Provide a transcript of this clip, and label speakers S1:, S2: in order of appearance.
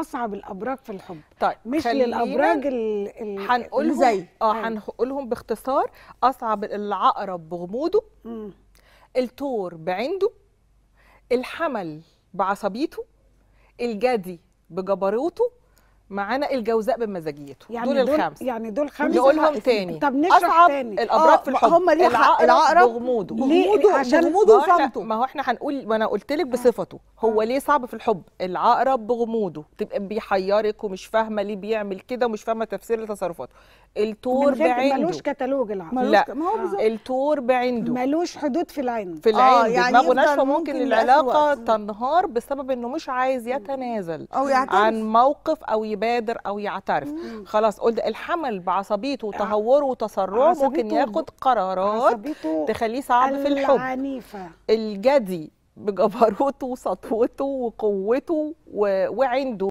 S1: اصعب الابراج في الحب طيب مش للابراج
S2: هنقولهم زي
S1: اه أيوه. هنقولهم باختصار اصعب العقرب بغموضه مم. التور بعنده الحمل بعصبيته الجدي بجبروته معانا الجوزاء بمزاجيته يعني دول, دول الخمسه يعني دول خمسه نقولهم تاني طب نشرح تاني الابراج آه، في الحب هم ليه العقرب بغموضه غموضه عشان غموضه وصمته ما هو احنا هنقول ما انا قلت لك آه. بصفته هو آه. ليه صعب في الحب العقرب بغموضه تبقى بيحيرك ومش فاهمه ليه بيعمل كده ومش فاهمه تفسير لتصرفاته التور بعينه ملوش
S2: كتالوج العقرب لا ما هو آه. التور بعينه ملوش حدود في العين في العين آه يعني ما قلناش ممكن العلاقه
S1: تنهار بسبب انه مش عايز يتنازل عن موقف او يبقى يبادر او يعترف مم. خلاص قلت الحمل بعصبيته وتهوره وتسرعه ممكن ياخد قرارات تخليه صعب في الحب العنيفة. الجدي بجبروته وسطوته وقوته و... وعنده